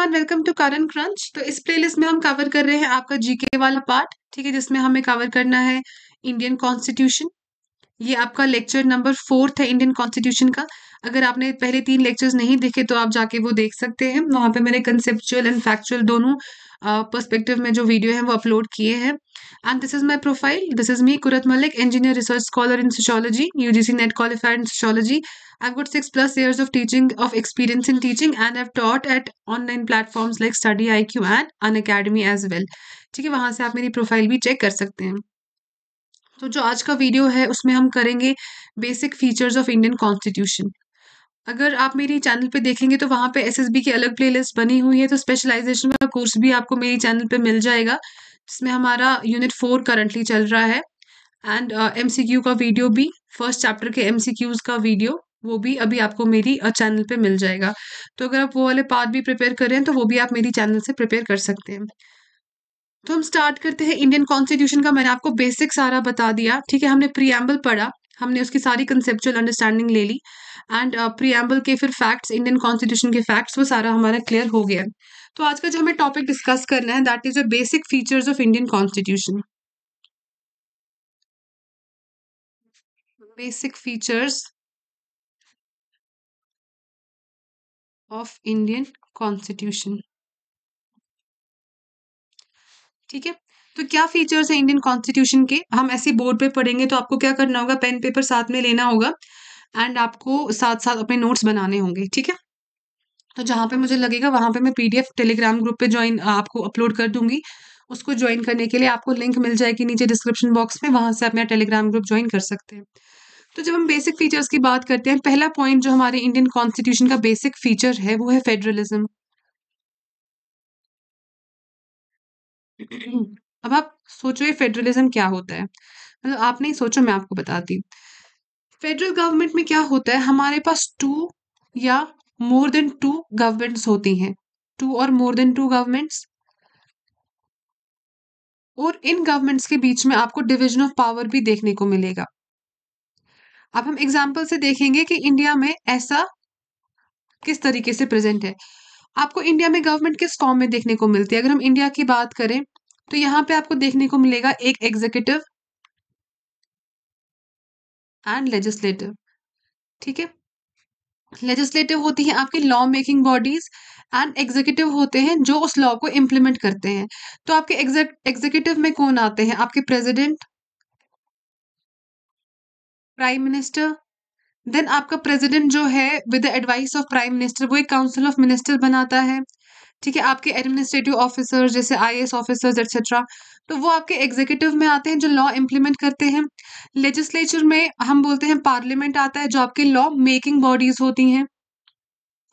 everyone welcome to Karan crunch तो इस playlist में हम कवर कर रहे हैं आपका जीके वाला पार्ट ठीक है जिसमें हमें कवर करना है इंडियन कॉन्स्टिट्यूशन ये आपका लेक्चर नंबर फोर्थ है इंडियन कॉन्स्टिट्यूशन का अगर आपने पहले तीन लेक्चर्स नहीं देखे तो आप जाके वो देख सकते हैं वहाँ पे मैंने कंसेप्चुअल एंड फैक्चुअल दोनों पर्सपेक्टिव uh, में जो वीडियो है वो अपलोड किए हैं and this is my profile this is me Qurat Malik engineer research scholar in sociology U G C net qualified in sociology got six plus years of teaching of experience in teaching and and taught at online platforms like study I Q and Unacademy as well ठीक है वहाँ से आप मेरी profile भी check कर सकते हैं तो जो आज का वीडियो है उसमें हम करेंगे basic features of Indian constitution अगर आप मेरी चैनल पे देखेंगे तो वहाँ पे एसएसबी की अलग प्लेलिस्ट बनी हुई है तो स्पेशलाइजेशन का कोर्स भी आपको मेरी चैनल पे मिल जाएगा जिसमें हमारा यूनिट फोर करंटली चल रहा है एंड एम सी क्यू का वीडियो भी फर्स्ट चैप्टर के एम सी क्यूज़ का वीडियो वो भी अभी आपको मेरी चैनल uh, पे मिल जाएगा तो अगर आप वो वाले पार्ट भी प्रिपेयर कर रहे हैं तो वो भी आप मेरी चैनल से प्रिपेयर कर सकते हैं तो हम स्टार्ट करते हैं इंडियन कॉन्स्टिट्यूशन का मैंने आपको बेसिक सारा बता दिया ठीक है हमने प्रियम्बल पढ़ा हमने उसकी सारी कंसेप्चुअल अंडरस्टैंडिंग ले ली एंड प्रियम्बल uh, के फिर फैक्ट्स इंडियन कॉन्स्टिट्यूशन के फैक्ट्स वो सारा हमारा क्लियर हो गया तो आज का जो हमें टॉपिक डिस्कस करना है that is a basic features of Indian constitution basic features of Indian constitution ठीक है तो क्या फीचर्स हैं इंडियन कॉन्स्टिट्यूशन के हम ऐसे बोर्ड पे पढ़ेंगे तो आपको क्या करना होगा पेन पेपर साथ में लेना होगा एंड आपको साथ साथ अपने नोट्स बनाने होंगे ठीक है तो जहाँ पे मुझे लगेगा वहाँ पे मैं पीडीएफ टेलीग्राम ग्रुप पे ज्वाइन आपको अपलोड कर दूंगी उसको ज्वाइन करने के लिए आपको लिंक मिल जाएगी नीचे डिस्क्रिप्शन बॉक्स में वहाँ से आप मेरा टेलीग्राम ग्रुप ज्वाइन कर सकते हैं तो जब हम बेसिक फीचर्स की बात करते हैं पहला पॉइंट जो हमारे इंडियन कॉन्स्टिट्यूशन का बेसिक फीचर है वो है फेडरलिज्म अब आप सोचो ये फेडरलिज्म क्या होता है मतलब आप नहीं सोचो मैं आपको बताती फेडरल गवर्नमेंट में क्या होता है हमारे पास टू या मोर देन टू गवर्नमेंट्स होती हैं टू और मोर देन टू गवर्नमेंट्स और इन गवर्नमेंट्स के बीच में आपको डिवीजन ऑफ पावर भी देखने को मिलेगा अब हम एग्जाम्पल से देखेंगे कि इंडिया में ऐसा किस तरीके से प्रेजेंट है आपको इंडिया में गवर्नमेंट किस फॉर्म में देखने को मिलती है अगर हम इंडिया की बात करें तो यहाँ पे आपको देखने को मिलेगा एक एग्जीक्यूटिव एंड लेजिस्लेटिव ठीक है लेजिस्लेटिव होती है आपकी law making bodies and executive होते हैं जो उस लॉ को इम्प्लीमेंट करते हैं तो आपके एग्जीक्यूटिव में कौन आते हैं आपके प्रेसिडेंट प्राइम मिनिस्टर देन आपका प्रेसिडेंट जो है with the advice of prime minister वो एक काउंसिल ऑफ मिनिस्टर बनाता है ठीक है आपके एडमिनिस्ट्रेटिव ऑफिसर जैसे आई एस ऑफिसर्स एक्सेट्रा तो वो आपके एग्जीक्यूटिव में आते हैं जो लॉ इम्प्लीमेंट करते हैं लेजिस्लेचर में हम बोलते हैं पार्लियामेंट आता है जो आपके लॉ मेकिंग बॉडीज होती हैं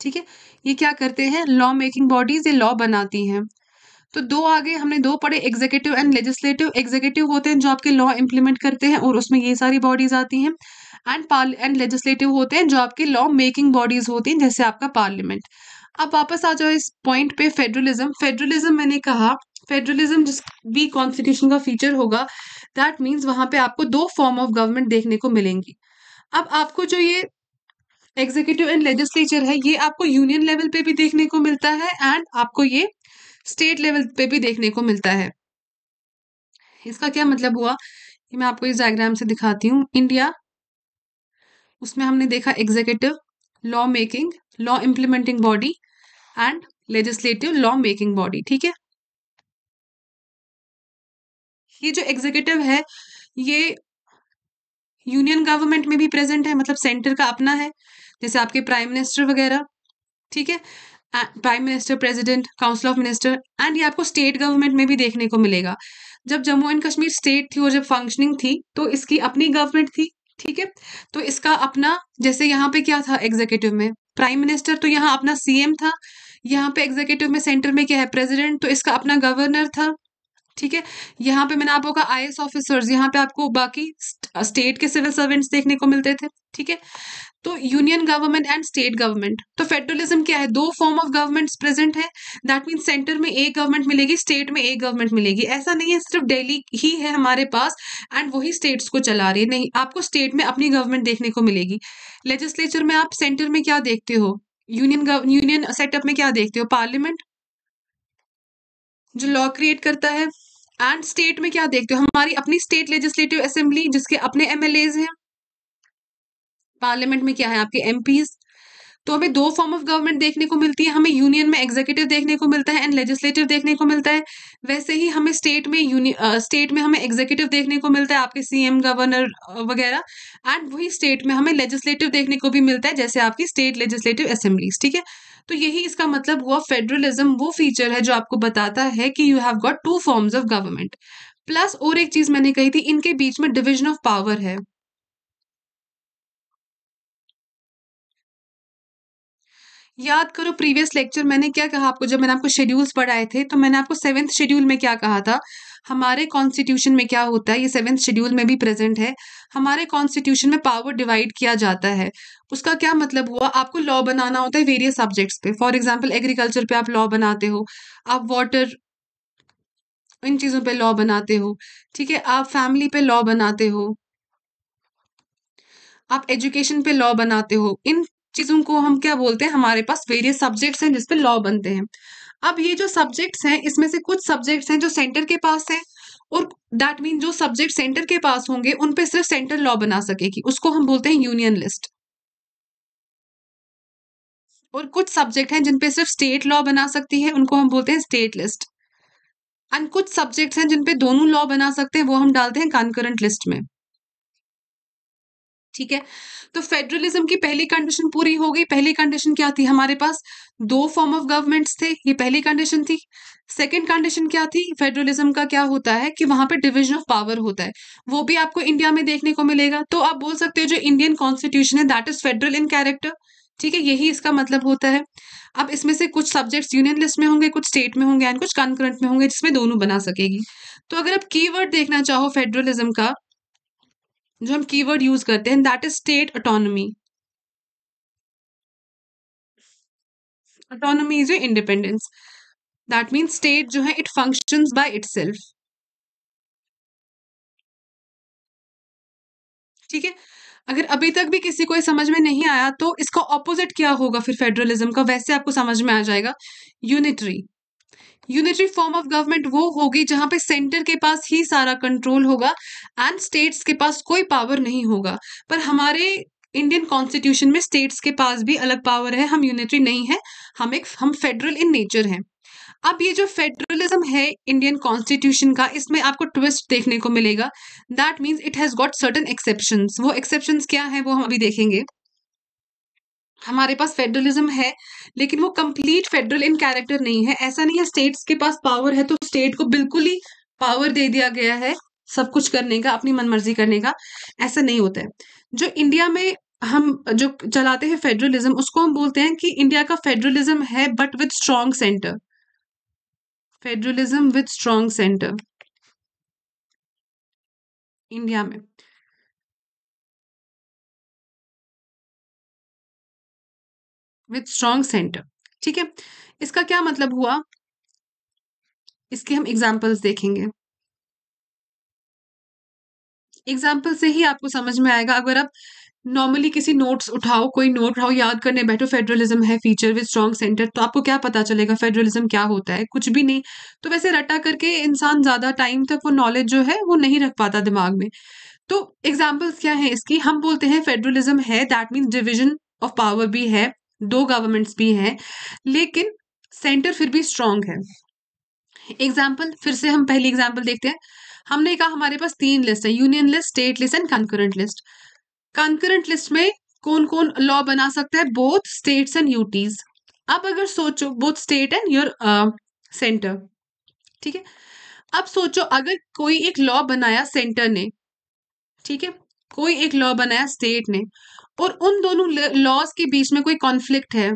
ठीक है ये क्या करते हैं लॉ मेकिंग बॉडीज ये लॉ बनाती हैं तो दो आगे हमने दो पढ़े एग्जीक्यूटिव एंड लेजिस्लेटिव एग्जीक्यूटिव होते हैं जो आपके लॉ इम्प्लीमेंट करते हैं और उसमें ये सारी बॉडीज आती हैं एंड एंड लेजिस्लेटिव होते हैं जो आपके लॉ मेकिंग बॉडीज होती हैं जैसे आपका पार्लियामेंट अब वापस आ जाओ इस पॉइंट पे फेडरलिज्म फेडरलिज्म मैंने कहा फेडरलिज्म जिस भी कॉन्स्टिट्यूशन का फीचर होगा दैट मीन्स वहां पे आपको दो फॉर्म ऑफ गवर्नमेंट देखने को मिलेंगी अब आपको जो ये एग्जीक्यूटिव एंड लेजिस्लेचर है ये आपको यूनियन लेवल पे भी देखने को मिलता है एंड आपको ये स्टेट लेवल पे भी देखने को मिलता है इसका क्या मतलब हुआ कि मैं आपको इस डायग्राम से दिखाती हूँ इंडिया उसमें हमने देखा executive law making law implementing body and legislative law making body ठीक है ये जो एग्जीक्यूटिव है ये यूनियन गवर्नमेंट में भी प्रेजेंट है मतलब सेंटर का अपना है जैसे आपके प्राइम मिनिस्टर वगैरह ठीक है prime minister president council of minister and ये आपको स्टेट गवर्नमेंट में भी देखने को मिलेगा जब जम्मू एंड कश्मीर स्टेट थी और जब फंक्शनिंग थी तो इसकी अपनी गवर्नमेंट थी ठीक है तो इसका अपना जैसे यहाँ पे क्या था एग्जीक्यूटिव में प्राइम मिनिस्टर तो यहाँ अपना सीएम था यहाँ पे एग्जीक्यूटिव में सेंटर में क्या है प्रेसिडेंट तो इसका अपना गवर्नर था ठीक है यहाँ पे मैंने आपको कहा आई ऑफिसर्स यहाँ पे आपको बाकी स्टेट के सिविल सर्वेंट्स देखने को मिलते थे ठीक है तो union government and state government तो फेडरलिज्म क्या है दो फॉर्म ऑफ गवर्नमेंट्स प्रेजेंट है दैट मीन सेंटर में एक गवर्नमेंट मिलेगी स्टेट में एक गवर्नमेंट मिलेगी ऐसा नहीं है सिर्फ दिल्ली ही है हमारे पास एंड वही स्टेट्स को चला रही है नहीं आपको स्टेट में अपनी गवर्नमेंट देखने को मिलेगी लेजिस्लेचर में आप सेंटर में क्या देखते हो यूनियन यूनियन सेटअप में क्या देखते हो पार्लियामेंट जो लॉ क्रिएट करता है एंड स्टेट में क्या देखते हो हमारी अपनी स्टेट लेजिस्लेटिव असेंबली जिसके अपने एमएलए हैं पार्लियामेंट में क्या है आपके एमपीज तो हमें दो फॉर्म ऑफ गवर्नमेंट देखने को मिलती है हमें यूनियन में एग्जीक्यूटिव देखने को मिलता है एंड लेजिस्लेटिव देखने को मिलता है वैसे ही हमें स्टेट में यूनि स्टेट में हमें एग्जीक्यूटिव देखने को मिलता है आपके सीएम गवर्नर वगैरह एंड वही स्टेट में हमें लेजिस्लेटिव देखने को भी मिलता है जैसे आपकी स्टेट लेजिस्लेटिव असेंबलीज ठीक है तो यही इसका मतलब हुआ फेडरलिज्म वो फीचर है जो आपको बताता है कि you have got two forms of government plus और एक चीज मैंने कही थी इनके बीच में डिविजन ऑफ पावर है याद करो प्रीवियस लेक्चर मैंने क्या कहा आपको जब मैंने आपको शेड्यूल्स पढ़ाए थे तो मैंने आपको सेवेंथ शेड्यूल में क्या कहा था हमारे कॉन्स्टिट्यूशन में क्या होता है ये सेवेंथ शेड्यूल में भी प्रेजेंट है हमारे कॉन्स्टिट्यूशन में पावर डिवाइड किया जाता है उसका क्या मतलब हुआ आपको लॉ बनाना होता है वेरियस सब्जेक्ट्स पे फॉर एग्जाम्पल एग्रीकल्चर पे आप लॉ बनाते हो आप वाटर इन चीज़ों पे लॉ बनाते हो ठीक है आप फैमिली पे लॉ बनाते हो आप एजुकेशन पे लॉ बनाते हो इन चीज़ों को हम क्या बोलते हैं हमारे पास वेरियस सब्जेक्ट्स हैं जिसपे लॉ बनते हैं अब ये जो सब्जेक्ट्स हैं इसमें से कुछ सब्जेक्ट्स हैं जो सेंटर के पास हैं और दैट मीन जो सब्जेक्ट सेंटर के पास होंगे उन पे सिर्फ सेंटर लॉ बना सकेगी उसको हम बोलते हैं यूनियन लिस्ट और कुछ सब्जेक्ट हैं जिन पे सिर्फ स्टेट लॉ बना सकती है उनको हम बोलते हैं स्टेट लिस्ट एंड कुछ सब्जेक्ट्स हैं जिन पे दोनों लॉ बना सकते हैं वो हम डालते हैं कॉन्करेंट लिस्ट में ठीक है तो फेडरलिज्म की पहली कंडीशन पूरी हो गई पहली कंडीशन क्या थी हमारे पास दो फॉर्म ऑफ गवर्नमेंट्स थे ये पहली कंडीशन थी सेकंड कंडीशन क्या थी फेडरलिज्म का क्या होता है कि वहां पे डिवीजन ऑफ पावर होता है वो भी आपको इंडिया में देखने को मिलेगा तो आप बोल सकते हो जो इंडियन कॉन्स्टिट्यूशन है that is federal in character ठीक है यही इसका मतलब होता है अब इसमें से कुछ सब्जेक्ट्स यूनियन लिस्ट में होंगे कुछ स्टेट में होंगे एंड कुछ कॉन्करेंट में होंगे जिसमें दोनों बना सकेगी तो अगर आप कीवर्ड देखना चाहो फेडरलिज्म का जो हम कीवर्ड यूज करते हैं that is state autonomy autonomy is your independence that means state जो है it function by itself ठीक है अगर अभी तक भी किसी को ये समझ में नहीं आया तो इसका ऑपोजिट क्या होगा फिर फेडरलिज्म का वैसे आपको समझ में आ जाएगा unitary unitary form of government वो होगी जहां पे सेंटर के पास ही सारा कंट्रोल होगा एंड स्टेट्स के पास कोई पावर नहीं होगा पर हमारे इंडियन कॉन्स्टिट्यूशन में स्टेट्स के पास भी अलग पावर है हम यूनिटरी नहीं है हम एक हम फेडरल इन नेचर हैं अब ये जो फेडरलिज्म है इंडियन कॉन्स्टिट्यूशन का इसमें आपको ट्विस्ट देखने को मिलेगा that means it has got certain exception वो एक्सेप्शन क्या है वो हम अभी देखेंगे हमारे पास फेडरलिज्म है लेकिन वो कंप्लीट फेडरल इन कैरेक्टर नहीं है ऐसा नहीं है स्टेट्स के पास पावर है तो स्टेट को बिल्कुल ही पावर दे दिया गया है सब कुछ करने का अपनी मनमर्जी करने का ऐसा नहीं होता है जो इंडिया में हम जो चलाते हैं फेडरलिज्म उसको हम बोलते हैं कि इंडिया का फेडरलिज्म है but with strong centre federalism with strong centre India में विथ स्ट्रॉन्ग सेंटर ठीक है इसका क्या मतलब हुआ इसके हम एग्जाम्पल्स देखेंगे एग्जाम्पल से ही आपको समझ में आएगा अगर आप नॉर्मली किसी नोट्स उठाओ कोई नोट उठाओ याद करने बैठो फेडरलिज्म है फीचर विद स्ट्रॉन्ग सेंटर तो आपको क्या पता चलेगा फेडरलिज्म क्या होता है कुछ भी नहीं तो वैसे रटा करके इंसान ज़्यादा टाइम तक वो नॉलेज जो है वो नहीं रख पाता दिमाग में तो एग्जाम्पल्स क्या है इसकी हम बोलते हैं फेडरलिज्म है that means division of power भी है दो गवर्नमेंट्स भी हैं लेकिन सेंटर फिर भी स्ट्रांग है एग्जाम्पल फिर से हम पहली एग्जाम्पल देखते हैं हमने कहा हमारे पास तीन लिस्ट है union list state list and concurrent list concurrent list में कौन कौन लॉ बना सकता है बोथ स्टेट्स एंड यूटीज अब अगर सोचो both state and your centre ठीक है अब सोचो अगर कोई एक लॉ बनाया सेंटर ने ठीक है कोई एक लॉ बनाया स्टेट ने और उन दोनों लॉज के बीच में कोई कॉन्फ्लिक्ट है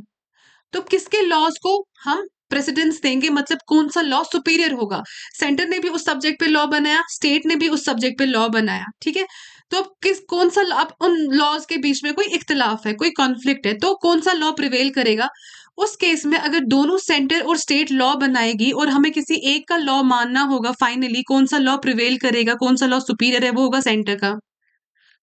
तो किसके लॉज को हम प्रेसिडेंस देंगे मतलब कौन सा लॉ सुपीरियर होगा सेंटर ने भी उस सब्जेक्ट पे लॉ बनाया स्टेट ने भी उस सब्जेक्ट पे लॉ बनाया ठीक है तो अब किस कौन सा अब उन लॉज के बीच में कोई इख्तलाफ है कोई कॉन्फ्लिक्ट है तो कौन सा लॉ प्रिवेल करेगा उस केस में अगर दोनों सेंटर और स्टेट लॉ बनाएगी और हमें किसी एक का लॉ मानना होगा फाइनली कौन सा लॉ प्रिवेल करेगा कौन सा लॉ सुपीरियर है वो होगा सेंटर का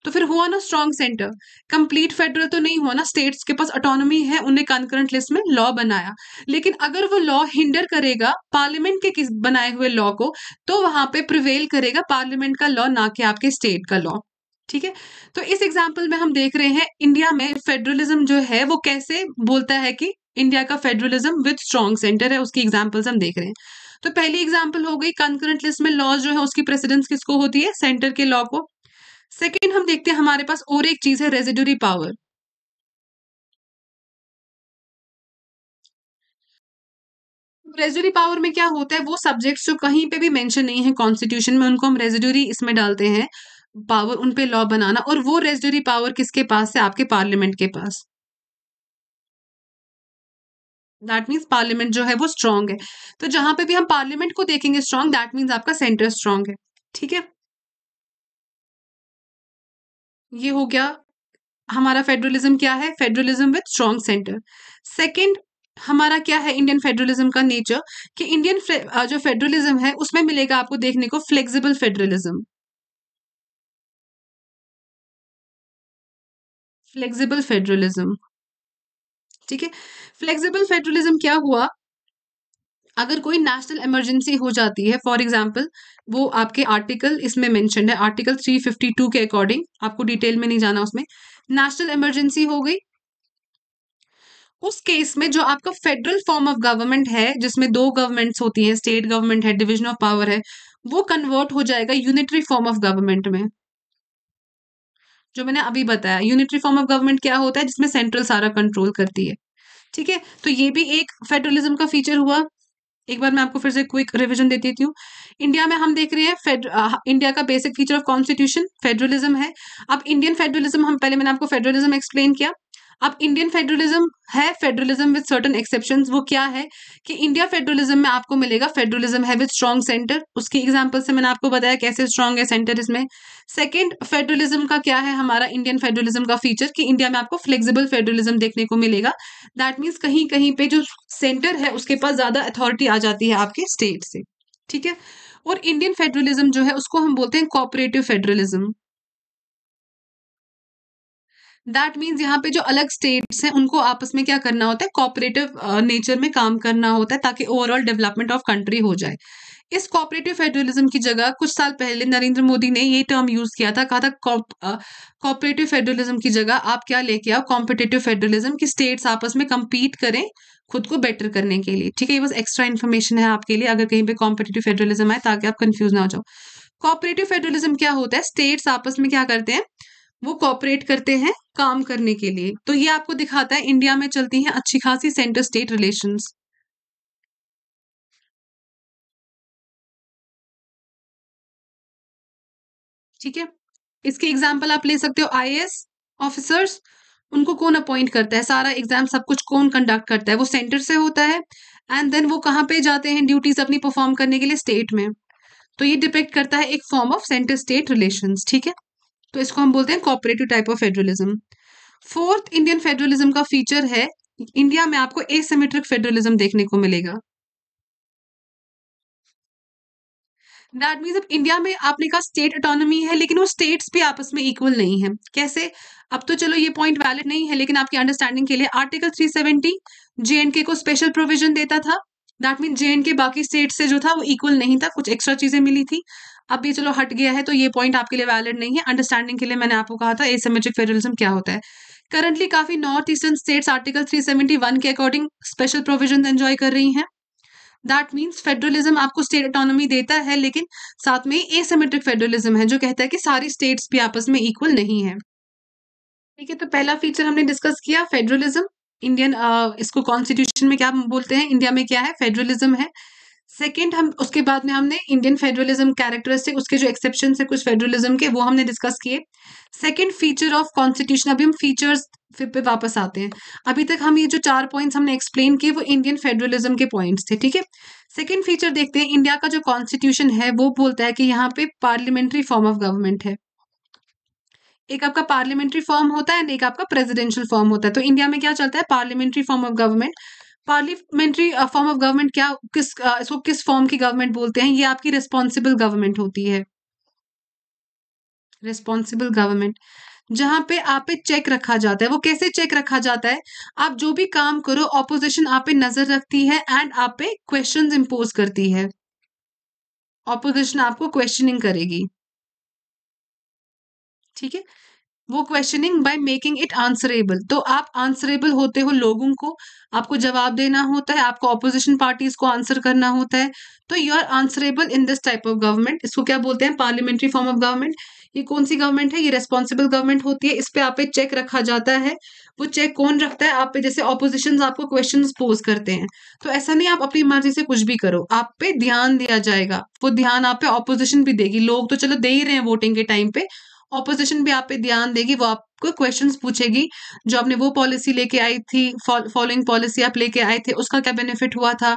तो फिर हुआ ना स्ट्रॉन्ग सेंटर कंप्लीट फेडरल तो नहीं हुआ ना स्टेट्स के पास ऑटोनोमी है उन्हें कॉन्करेंट लिस्ट में लॉ बनाया लेकिन अगर वो लॉ हिंडर करेगा पार्लियामेंट के किस बनाए हुए लॉ को तो वहां पे प्रिवेल करेगा पार्लियामेंट का लॉ ना कि आपके स्टेट का लॉ ठीक है तो इस एग्जाम्पल में हम देख रहे हैं इंडिया में फेडरलिज्म जो है वो कैसे बोलता है कि इंडिया का फेडरलिज्म विद स्ट्रॉन्ग सेंटर है उसकी एग्जाम्पल्स हम देख रहे हैं तो पहली एग्जाम्पल हो गई कंकरेंट लिस्ट में लॉज जो है उसकी प्रेसिडेंस किसको होती है सेंटर के लॉ को सेकेंड हम देखते हैं हमारे पास और एक चीज है रेजिडरी पावर रेजिडरी पावर में क्या होता है वो सब्जेक्ट्स जो कहीं पे भी मेंशन नहीं है कॉन्स्टिट्यूशन में उनको हम रेजिडरी इसमें डालते हैं पावर उन पे लॉ बनाना और वो रेजिडरी पावर किसके पास है आपके पार्लियामेंट के पास दैट मीन्स पार्लियामेंट जो है वो स्ट्रांग है तो जहां पे भी हम पार्लियामेंट को देखेंगे स्ट्रांग दैट मीन्स आपका सेंटर स्ट्रांग है ठीक है ये हो गया हमारा फेडरलिज्म क्या है federalism with strong centre second हमारा क्या है इंडियन फेडरलिज्म का नेचर कि इंडियन जो फेडरलिज्म है उसमें मिलेगा आपको देखने को फ्लेक्सिबल फेडरलिज्म फ्लेक्सिबल फेडरलिज्म ठीक है फ्लेक्सिबल फेडरलिज्म क्या हुआ अगर कोई नेशनल इमरजेंसी हो जाती है फॉर एग्जाम्पल वो आपके आर्टिकल इसमें मैंशन है आर्टिकल 352 के अकॉर्डिंग आपको डिटेल में नहीं जाना उसमें नेशनल इमरजेंसी हो गई उस केस में जो आपका फेडरल फॉर्म ऑफ गवर्नमेंट है जिसमें दो गवर्नमेंट्स होती हैं स्टेट गवर्नमेंट है डिविजन ऑफ पावर है वो कन्वर्ट हो जाएगा यूनिटरी फॉर्म ऑफ गवर्नमेंट में जो मैंने अभी बताया यूनिटरी फॉर्म ऑफ गवर्नमेंट क्या होता है जिसमें सेंट्रल सारा कंट्रोल करती है ठीक है तो ये भी एक फेडरलिज्म का फीचर हुआ एक बार मैं आपको फिर से क्विक रिविजन देती हूँ इंडिया में हम देख रहे हैं इंडिया हाँ, का basic feature of constitution federalism है अब इंडियन फेडरलिज्म हम पहले मैंने आपको फेडरलिज्म एक्सप्लेन किया अब इंडियन फेडरलिज्म है फेडरलिज्म विद सर्टन एक्सेप्शन वो क्या है कि इंडिया फेडरलिज्म में आपको मिलेगा फेडरलिज्म है विद स्ट्रॉन्ग सेंटर उसकी एग्जाम्पल से मैंने आपको बताया कैसे स्ट्रॉन्ग है सेंटर इसमें सेकेंड फेडरलिज्म का क्या है हमारा इंडियन फेडरलिज्म का फीचर कि इंडिया में आपको फ्लेक्सिबल फेडरलिज्म देखने को मिलेगा दैट मीन्स कहीं कहीं पे जो सेंटर है उसके पास ज़्यादा अथॉरिटी आ जाती है आपके स्टेट से ठीक है और इंडियन फेडरलिज्म जो है उसको हम बोलते हैं कॉपरेटिव फेडरलिज्म दैट मीन्स यहाँ पे जो अलग स्टेट्स हैं उनको आपस में क्या करना होता है कॉपरेटिव नेचर में काम करना होता है ताकि ओवरऑल डेवलपमेंट ऑफ कंट्री हो जाए इस कॉपरेटिव फेडरलिज्म की जगह कुछ साल पहले नरेंद्र मोदी ने ये टर्म यूज किया था कहा था कॉपरेटिव फेडरलिज्म की जगह आप क्या लेके आओ कॉम्पिटेटिव फेडरलिज्म की स्टेट्स आपस में कम्पीट करें खुद को बेटर करने के लिए ठीक है ये बस एक्स्ट्रा इन्फॉर्मेशन है आपके लिए अगर कहीं पे कॉम्पिटेटिव फेडरलिज्म है ताकि आप कंफ्यूज ना हो जाओ कॉपरेटिव फेडरलिज्म क्या होता है स्टेट्स आपस में क्या करते हैं वो कॉपरेट करते हैं काम करने के लिए तो ये आपको दिखाता है इंडिया में चलती हैं अच्छी खासी सेंटर स्टेट रिलेशन ठीक है इसके एग्जाम्पल आप ले सकते हो आई ऑफिसर्स उनको कौन अपॉइंट करता है सारा एग्जाम सब कुछ कौन कंडक्ट करता है वो सेंटर से होता है एंड देन वो कहाँ पे जाते हैं ड्यूटीज अपनी परफॉर्म करने के लिए स्टेट में तो ये डिपेक्ट करता है एक form of centre state relation ठीक है तो इसको हम बोलते हैं cooperative type of federalism fourth Indian federalism का फीचर है इंडिया में आपको एसेमेट्रिक फेडरलिज्म देखने को मिलेगा दैट मीन्स अब इंडिया में आपने कहा स्टेट अटोनमी है लेकिन वो स्टेट्स भी आपस में इक्वल नहीं है कैसे अब तो चलो ये पॉइंट वैलिड नहीं है लेकिन आपकी अंडरस्टैंडिंग के लिए आर्टिकल 370 जेएनके को स्पेशल प्रोविजन देता था दैट मीन जे के बाकी स्टेट से जो था वो इक्वल नहीं था कुछ एक्स्ट्रा चीज़ें मिली थी अब ये चलो हट गया है तो ये पॉइंट आपके लिए वैलिड नहीं है अंडरस्टैंडिंग के लिए मैंने आपको कहा था एसेमेट्रिक फेडरलिज्म क्या होता है करंटली काफ़ी नॉर्थ ईस्टर्न स्टेट्स आर्टिकल 371 के अकॉर्डिंग स्पेशल प्रोविजन एंजॉय कर रही हैं दैट मीन्स फेडरलिज्म आपको स्टेट ऑटोनॉमी देता है लेकिन साथ में एसेमेट्रिक फेडरलिज्म है जो कहता है कि सारी स्टेट्स भी आपस में इक्वल नहीं है ठीक है तो पहला फीचर हमने डिस्कस किया फेडरलिज्म इंडियन uh, इसको कॉन्स्टिट्यूशन में क्या बोलते हैं इंडिया में क्या है फेडरलिज्म है सेकेंड हम उसके बाद में हमने इंडियन फेडरलिज्म कैरेक्टरिस्टिक उसके जो एक्सेप्शन है कुछ फेडरलिज्म के वो हमने डिस्कस किए सेकेंड फीचर ऑफ कॉन्स्टिट्यूशन अभी हम फीचर्स फिर पे वापस आते हैं अभी तक हम ये जो चार पॉइंट्स हमने एक्सप्लेन किए वो इंडियन फेडरलिज्म के पॉइंट्स थे ठीक है सेकेंड फीचर देखते हैं इंडिया का जो कॉन्स्टिट्यूशन है वो बोलता है कि यहाँ पे पार्लियामेंट्री फॉर्म ऑफ गवर्नमेंट है एक आपका पार्लियामेंट्री फॉर्म होता है एंड एक आपका प्रेसिडेंशियल फॉर्म होता है तो इंडिया में क्या चलता है parliamentary form of government parliamentary form of government क्या किस uh, इसको किस फॉर्म की गवर्नमेंट बोलते हैं ये आपकी रिस्पॉन्सिबल गवर्नमेंट होती है रिस्पॉन्सिबल गवर्नमेंट जहां पे आप पे चेक रखा जाता है वो कैसे चेक रखा जाता है आप जो भी काम करो ऑपोजिशन आप पे नजर रखती है एंड आप पे क्वेश्चन इम्पोज करती है ऑपोजिशन आपको क्वेश्चनिंग करेगी ठीक है वो questioning by making it answerable तो आप आंसरेबल होते हो लोगों को आपको जवाब देना होता है आपको ऑपोजिशन पार्टीज को आंसर करना होता है तो you are answerable in this type of government इसको क्या बोलते हैं पार्लियामेंट्री फॉर्म ऑफ गवर्नमेंट ये कौन सी गवर्नमेंट है ये रेस्पॉन्सिबल गवर्नमेंट होती है इस पे आप चेक रखा जाता है वो चेक कौन रखता है आप पे जैसे ऑपोजिशन आपको क्वेश्चन पोज करते हैं तो ऐसा नहीं आप अपनी मर्जी से कुछ भी करो आप पे ध्यान दिया जाएगा वो ध्यान आप पे ऑपोजिशन भी देगी लोग तो चलो दे ही रहे हैं वोटिंग के टाइम पे ऑपोजिशन भी आप पे ध्यान देगी वो आपको क्वेश्चंस पूछेगी जो आपने वो पॉलिसी लेके आई थी फॉलोइंग पॉलिसी आप लेके आए थे उसका क्या बेनिफिट हुआ था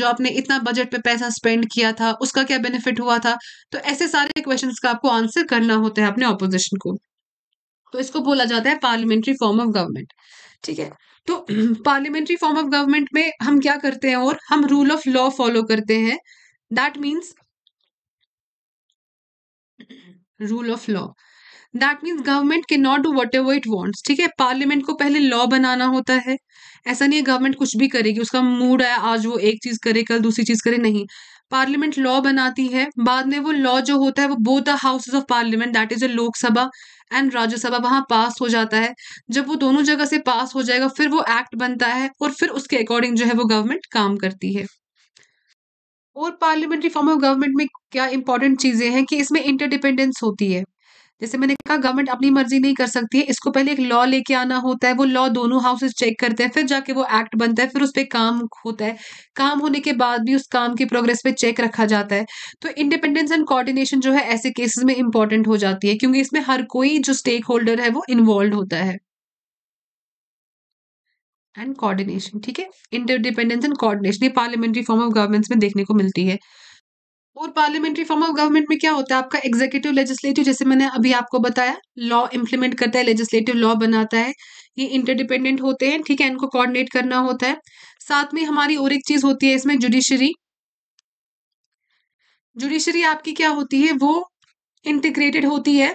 जो आपने इतना बजट पे पैसा स्पेंड किया था उसका क्या बेनिफिट हुआ था तो ऐसे सारे क्वेश्चंस का आपको आंसर करना होता है अपने ऑपोजिशन को तो इसको बोला जाता है पार्लियामेंट्री फॉर्म ऑफ गवर्नमेंट ठीक है तो पार्लियामेंट्री फॉर्म ऑफ गवर्नमेंट में हम क्या करते हैं और हम रूल ऑफ लॉ फॉलो करते हैं that means rule of law that means government के not do whatever it wants ठीक है पार्लियामेंट को पहले लॉ बनाना होता है ऐसा नहीं है गवर्नमेंट कुछ भी करेगी उसका मूड आया आज वो एक चीज करे कल दूसरी चीज करे नहीं पार्लियामेंट लॉ बनाती है बाद में वो लॉ जो होता है वो both the houses of parliament that is a Lok Sabha and Rajya Sabha वहां पास हो जाता है जब वो दोनों जगह से पास हो जाएगा फिर वो एक्ट बनता है और फिर उसके अकॉर्डिंग जो है वो गवर्नमेंट काम करती है और पार्लियामेंट्री फॉर्म ऑफ गवर्नमेंट में क्या इंपॉर्टेंट चीजें हैं कि इसमें इंटरडिपेंडेंस होती है जैसे मैंने कहा गवर्नमेंट अपनी मर्जी नहीं कर सकती है इसको पहले एक लॉ लेके आना होता है वो लॉ दोनों हाउसेस चेक करते हैं फिर जाके वो एक्ट बनता है फिर उस पर काम होता है काम होने के बाद भी उस काम की प्रोग्रेस पे चेक रखा जाता है तो इंडिपेंडेंस एंड कोऑर्डिनेशन जो है ऐसे केसेस में इंपॉर्टेंट हो जाती है क्योंकि इसमें हर कोई जो स्टेक होल्डर है वो इन्वॉल्व होता है एंड कोऑर्डिनेशन ठीक है इंटरडिपेंडेंस एंड कोऑर्डिनेशन ये पार्लियामेंट्री फॉर्म ऑफ गवर्नमेंट्स में देखने को मिलती है और पार्लियामेंट्री फॉर्म ऑफ गवर्नमेंट में क्या होता है आपका एग्जीक्यूटिव लेजिस्लेटिव जैसे मैंने अभी आपको बताया लॉ इम्प्लीमेंट करता है लेजिस्लेटिव लॉ बनाता है ये इंटरडिपेंडेंट होते हैं ठीक है इनको कोऑर्डिनेट करना होता है साथ में हमारी और एक चीज होती है इसमें जुडिशरी जुडिशरी आपकी क्या होती है वो इंटीग्रेटेड होती है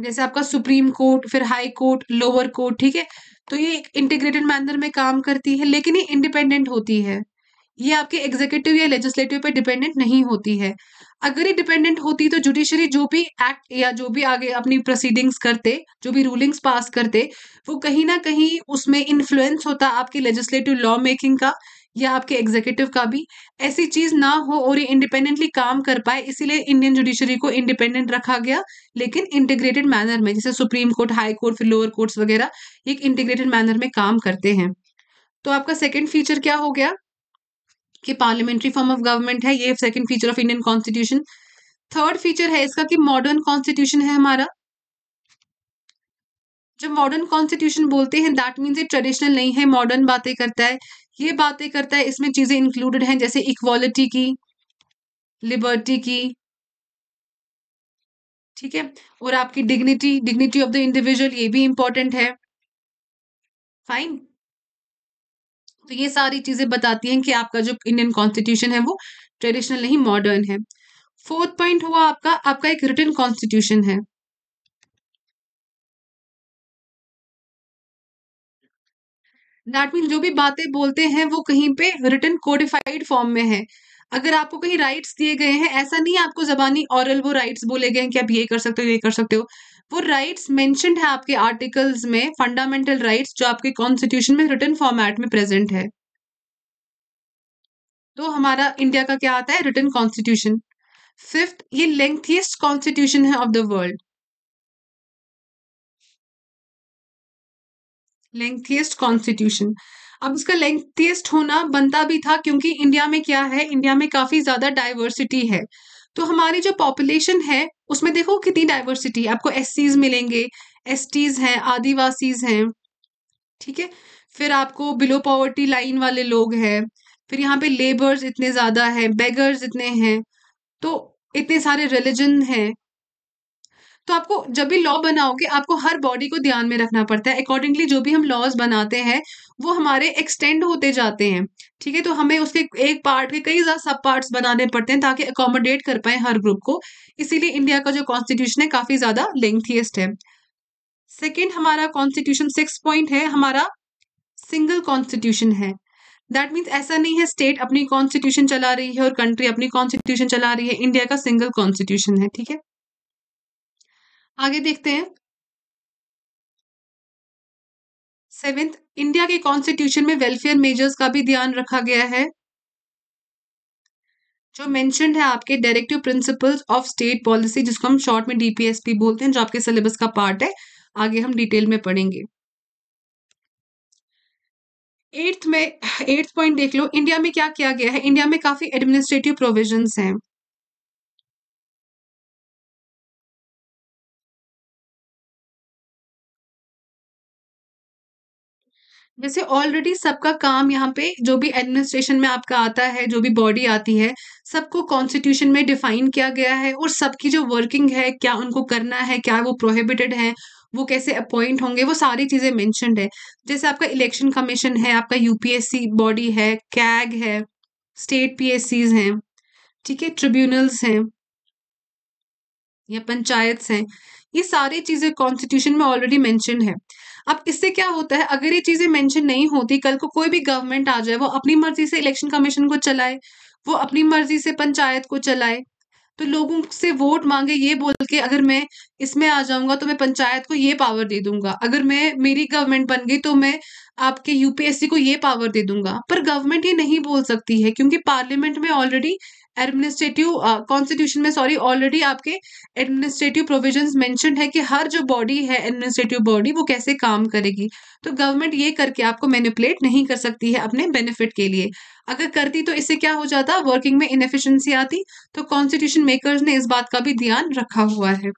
जैसे आपका सुप्रीम कोर्ट फिर हाई कोर्ट लोअर कोर्ट ठीक है तो ये इंटीग्रेटेड मैनर में काम करती है लेकिन ये इंडिपेंडेंट होती है ये आपके एग्जीक्यूटिव या लेजिस्लेटिव पे डिपेंडेंट नहीं होती है अगर ये डिपेंडेंट होती तो जुडिशरी जो भी एक्ट या जो भी आगे अपनी प्रोसीडिंग्स करते जो भी रूलिंग्स पास करते वो कहीं ना कहीं उसमें इन्फ्लुएंस होता आपके लेजिस्लेटिव लॉ मेकिंग का या आपके एग्जीक्यूटिव का भी ऐसी चीज ना हो और ये इंडिपेंडेंटली काम कर पाए इसीलिए इंडियन जुडिशरी को इंडिपेंडेंट रखा गया लेकिन इंटीग्रेटेड मैनर में जैसे सुप्रीम कोर्ट हाई कोर्ट फिर लोअर कोर्ट्स वगैरह एक इंटीग्रेटेड मैनर में काम करते हैं तो आपका सेकेंड फीचर क्या हो गया कि पार्लियामेंट्री फॉर्म ऑफ गवर्नमेंट है ये second feature of Indian constitution third feature है इसका कि मॉडर्न कॉन्स्टिट्यूशन है हमारा जब मॉडर्न कॉन्स्टिट्यूशन बोलते हैं दैट मीन्स ये ट्रेडिशनल नहीं है मॉडर्न बातें करता है ये बातें करता है इसमें चीज़ें इंक्लूडेड हैं जैसे इक्वालिटी की लिबर्टी की ठीक है और आपकी dignity dignity of the individual ये भी इंपॉर्टेंट है फाइन तो ये सारी चीजें बताती हैं कि आपका जो इंडियन कॉन्स्टिट्यूशन है वो ट्रेडिशनल नहीं मॉडर्न है फोर्थ पॉइंट हुआ आपका आपका एक रिटर्न कॉन्स्टिट्यूशन है दैट मीन जो भी बातें बोलते हैं वो कहीं पे रिटर्न कोडिफाइड फॉर्म में है अगर आपको कहीं राइट्स दिए गए हैं ऐसा नहीं आपको जबानी ऑरल वो राइट्स बोले गए हैं कि आप ये कर सकते हो ये कर सकते हो वो राइट्स मेंशनड है आपके आर्टिकल्स में फंडामेंटल राइट्स जो आपके कॉन्स्टिट्यूशन में रिटर्न फॉर्मेट में प्रेजेंट है तो हमारा इंडिया का क्या आता है रिटर्न कॉन्स्टिट्यूशन फिफ्थ ये लेंथिएस्ट कॉन्स्टिट्यूशन है of the world lengthiest constitution अब इसका लेंथिएस्ट होना बनता भी था क्योंकि इंडिया में क्या है इंडिया में काफी ज्यादा डाइवर्सिटी है तो हमारी जो पॉपुलेशन है उसमें देखो कितनी डाइवर्सिटी आपको एस मिलेंगे एस टीज हैं आदिवासीज हैं ठीक है फिर आपको बिलो पॉवर्टी लाइन वाले लोग हैं फिर यहाँ पे लेबर्स इतने ज़्यादा हैं बेगर्स इतने हैं तो इतने सारे रिलीजन हैं तो आपको जब भी लॉ बनाओगे आपको हर बॉडी को ध्यान में रखना पड़ता है अकॉर्डिंगली जो भी हम लॉज बनाते हैं वो हमारे एक्सटेंड होते जाते हैं ठीक है तो हमें उसके एक पार्ट के कई ज्यादा सब पार्ट्स बनाने पड़ते हैं ताकि अकोमोडेट कर पाए हर ग्रुप को इसीलिए इंडिया का जो कॉन्स्टिट्यूशन है काफ़ी ज़्यादा लेंथियस्ट है सेकेंड हमारा कॉन्स्टिट्यूशन सिक्स पॉइंट है हमारा सिंगल कॉन्स्टिट्यूशन है दैट मीन्स ऐसा नहीं है स्टेट अपनी कॉन्स्टिट्यूशन चला रही है और कंट्री अपनी कॉन्स्टिट्यूशन चला रही है इंडिया का सिंगल कॉन्स्टिट्यूशन है ठीक है आगे देखते हैं सेवेंथ इंडिया के कॉन्स्टिट्यूशन में वेलफेयर मेजर्स का भी ध्यान रखा गया है जो मैंशन है आपके directive principles of state policy जिसको हम शॉर्ट में डीपीएसपी बोलते हैं जो आपके सिलेबस का पार्ट है आगे हम डिटेल में पढ़ेंगे एट्थ में एट्थ पॉइंट देख लो इंडिया में क्या किया गया है इंडिया में काफी एडमिनिस्ट्रेटिव प्रोविजंस हैं जैसे ऑलरेडी सबका काम यहाँ पे जो भी एडमिनिस्ट्रेशन में आपका आता है जो भी बॉडी आती है सबको कॉन्स्टिट्यूशन में डिफाइन किया गया है और सबकी जो वर्किंग है क्या उनको करना है क्या वो प्रोहिबिटेड है वो कैसे अपॉइंट होंगे वो सारी चीज़ें मैंशनड है जैसे आपका इलेक्शन कमीशन है आपका यूपीएससी बॉडी है कैग है स्टेट पीएससीज हैं ठीक है ट्रिब्यूनल्स हैं या पंचायत हैं ये सारी चीज़ें कॉन्स्टिट्यूशन में ऑलरेडी मैंशन है अब इससे क्या होता है अगर ये चीज़ें मेंशन नहीं होती कल को कोई भी गवर्नमेंट आ जाए वो अपनी मर्जी से इलेक्शन कमीशन को चलाए वो अपनी मर्जी से पंचायत को चलाए तो लोगों से वोट मांगे ये बोल के अगर मैं इसमें आ जाऊंगा तो मैं पंचायत को ये पावर दे दूंगा अगर मैं मेरी गवर्नमेंट बन गई तो मैं आपके यूपीएससी को ये पावर दे दूंगा पर गवर्नमेंट ये नहीं बोल सकती है क्योंकि पार्लियामेंट में ऑलरेडी एडमिनिस्ट्रेटिव कॉन्स्टिट्यूशन uh, में सॉरी ऑलरेडी आपके एडमिनिस्ट्रेटिव प्रोविजंस मेंशन है कि हर जो बॉडी है एडमिनिस्ट्रेटिव बॉडी वो कैसे काम करेगी तो गवर्नमेंट ये करके आपको मैनिपुलेट नहीं कर सकती है अपने बेनिफिट के लिए अगर करती तो इससे क्या हो जाता वर्किंग में इनफिशेंसी आती तो कॉन्स्टिट्यूशन मेकर्स ने इस बात का भी ध्यान रखा हुआ है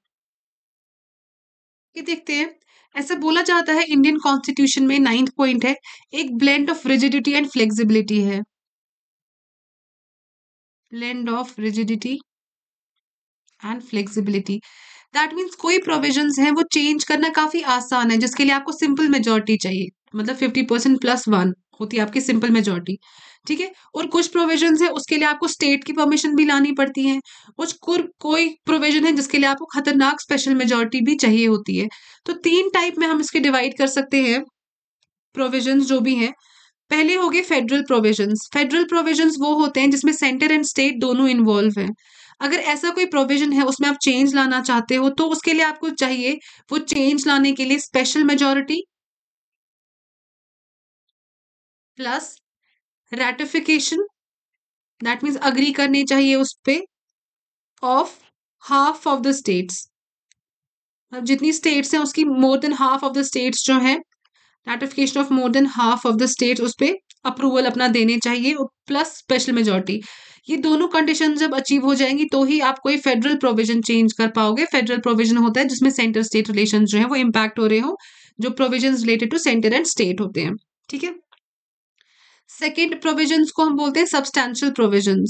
ये देखते हैं ऐसा बोला जाता है इंडियन कॉन्स्टिट्यूशन में नाइन्थ पॉइंट है एक blend of rigidity and flexibility है blend of rigidity and flexibility that means कोई प्रोविजन है वो चेंज करना काफी आसान है जिसके लिए आपको सिंपल मेजोरिटी चाहिए मतलब फिफ्टी परसेंट प्लस वन होती है आपकी सिंपल मेजोरिटी ठीक है और कुछ प्रोविजन है उसके लिए आपको स्टेट की परमिशन भी लानी पड़ती है कुछ कोई प्रोविजन है जिसके लिए आपको खतरनाक स्पेशल मेजोरिटी भी चाहिए होती है तो तीन टाइप में हम इसके डिवाइड कर सकते हैं प्रोविजन जो भी हैं पहले हो गए फेडरल प्रोविजंस फेडरल प्रोविजंस वो होते हैं जिसमें सेंटर एंड स्टेट दोनों इन्वॉल्व हैं अगर ऐसा कोई प्रोविजन है उसमें आप चेंज लाना चाहते हो तो उसके लिए आपको चाहिए वो चेंज लाने के लिए special majority plus ratification that means agree करने चाहिए उस पर of half of the states जितनी स्टेट्स हैं उसकी more than half of the states जो हैं ratification of more than half of the state उस पर अप्रूवल अपना देने चाहिए प्लस स्पेशल मेजोरिटी ये दोनों कंडीशन जब अचीव हो जाएंगी तो ही आप कोई फेडरल प्रोविजन चेंज कर पाओगे फेडरल प्रोविजन होता है जिसमें सेंटर स्टेट रिलेशन जो है वो इम्पैक्ट हो रहे हो जो provision related to centre and state होते हैं ठीक है सेकेंड प्रोविजन को हम बोलते हैं सब्सटैंशियल प्रोविजन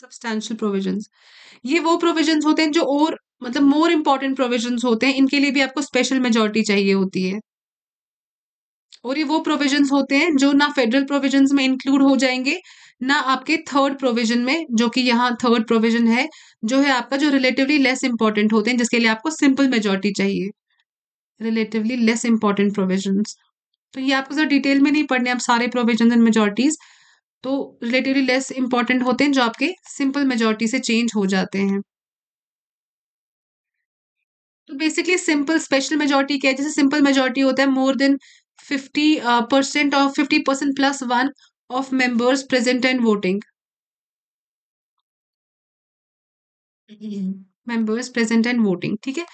सब्सटैंशियल प्रोविजन ये वो प्रोविजन होते हैं जो और मतलब मोर इम्पॉर्टेंट प्रोविजन होते हैं इनके लिए भी आपको स्पेशल मेजोरिटी चाहिए होती है और ये वो प्रोविजन होते हैं जो ना फेडरल प्रोविजन में इंक्लूड हो जाएंगे ना आपके थर्ड प्रोविजन में जो कि यहाँ थर्ड प्रोविजन है जो है आपका जो रिलेटिवली लेस इंपॉर्टेंट होते हैं जिसके लिए आपको सिंपल मेजोरिटी चाहिए रिलेटिवली लेस इंपॉर्टेंट प्रोविजन तो ये आपको जरा डिटेल में नहीं पढ़ने आप सारे प्रोविजन एंड मेजोरिटीज तो रिलेटिवली लेस इंपॉर्टेंट होते हैं जो आपके सिंपल मेजोरिटी से चेंज हो जाते हैं तो बेसिकली सिंपल स्पेशल मेजोरिटी क्या है जैसे सिंपल मेजोरिटी होता है मोर देन फिफ्टी परसेंट और fifty percent plus one of members present and voting members present and voting ठीक है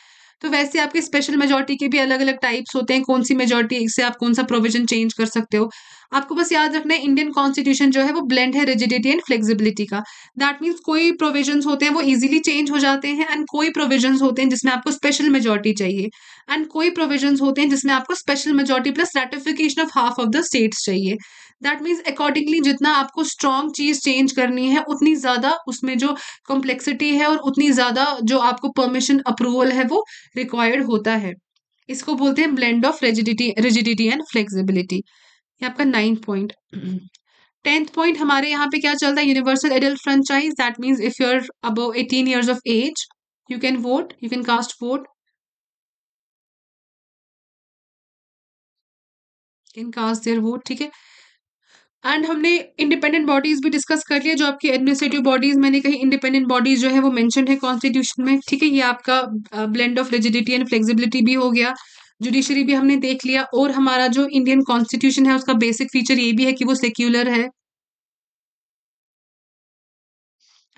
तो वैसे आपके स्पेशल मेजोरिटी के भी अलग अलग टाइप्स होते हैं कौन सी मेजोरिटी से आप कौन सा प्रोविजन चेंज कर सकते हो आपको बस याद रखना है इंडियन कॉन्स्टिट्यूशन जो है वो ब्लेंड है रिजिडिटी एंड फ्लेक्सिबिलिटी का दैट मीन्स कोई प्रोविजन होते हैं वो इजिली चेंज हो जाते हैं एंड कोई प्रोविजन होते हैं जिसमें आपको स्पेशल मेजोरिटी चाहिए एंड कोई प्रोविजन होते हैं जिसमें आपको special majority plus ratification of half of the states चाहिए दैट मीन्स अकॉर्डिंगली जितना आपको स्ट्रॉन्ग चीज़ चेंज करनी है उतनी ज़्यादा उसमें जो कॉम्प्लेक्सिटी है और उतनी ज़्यादा जो आपको परमिशन अप्रूवल है वो रिक्वायर्ड होता है इसको बोलते हैं blend of rigidity rigidity and flexibility ये आपका नाइन्थ पॉइंट टेंथ पॉइंट हमारे यहाँ पे क्या चलता है universal adult franchise that means if you are above eighteen years of age you can vote you can cast vote can cast their vote ठीक है एंड हमने इंडिपेंडेंट बॉडीज भी डिस्कस कर लिया जो आपकी एडमिनिस्ट्रेटिव बॉडीज मैंने कही इंडिपेंडेंट बॉडीज जो है वो मेंशन है कॉन्स्टिट्यूशन में ठीक है ये आपका blend of rigidity and flexibility भी हो गया जुडिशरी भी हमने देख लिया और हमारा जो इंडियन कॉन्स्टिट्यूशन है उसका बेसिक फीचर ये भी है कि वो सेक्युलर है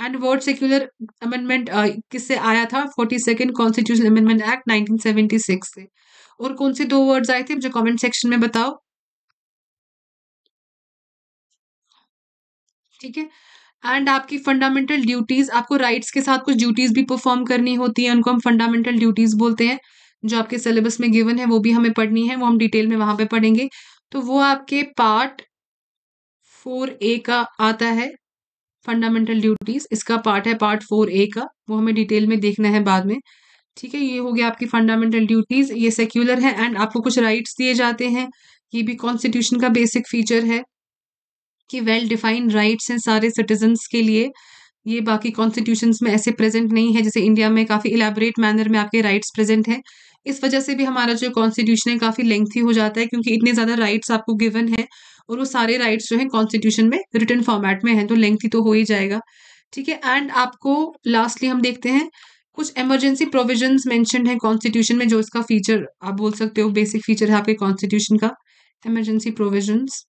एंड वर्ड सेक्युलर अमेंडमेंट किससे आया था forty second constitution amendment act six से और कौन से दो वर्ड्स आए थे जो कमेंट सेक्शन में बताओ ठीक है एंड आपकी फंडामेंटल ड्यूटीज आपको राइट्स के साथ कुछ ड्यूटीज भी परफॉर्म करनी होती है उनको हम फंडामेंटल ड्यूटीज बोलते हैं जो आपके सिलेबस में गिवन है वो भी हमें पढ़नी है वो हम डिटेल में वहां पे पढ़ेंगे तो वो आपके पार्ट फोर ए का आता है फंडामेंटल ड्यूटीज इसका पार्ट है पार्ट फोर ए का वो हमें डिटेल में देखना है बाद में ठीक है ये हो गया आपकी फंडामेंटल ड्यूटीज ये सेक्युलर है एंड आपको कुछ राइट्स दिए जाते हैं ये भी कॉन्स्टिट्यूशन का बेसिक फीचर है कि वेल डिफाइंड राइट्स हैं सारे सिटीजन्स के लिए ये बाकी कॉन्स्टिट्यूशन में ऐसे प्रेजेंट नहीं है जैसे इंडिया में काफ़ी इलेबोरेट मैनर में आपके राइट्स प्रेजेंट हैं इस वजह से भी हमारा जो कॉन्स्टिट्यूशन है काफ़ी लेंथी हो जाता है क्योंकि इतने ज़्यादा राइट्स आपको गिवन है और वो सारे राइट्स जो हैं कॉन्स्टिट्यूशन में रिटर्न फॉर्मेट में हैं तो लेंथी तो हो ही जाएगा ठीक है एंड आपको लास्टली हम देखते हैं कुछ इमरजेंसी प्रोविजन मेंशन है कॉन्स्टिट्यूशन में जो इसका फीचर आप बोल सकते हो बेसिक फीचर है आपके कॉन्स्टिट्यूशन का इमरजेंसी प्रोविजन्स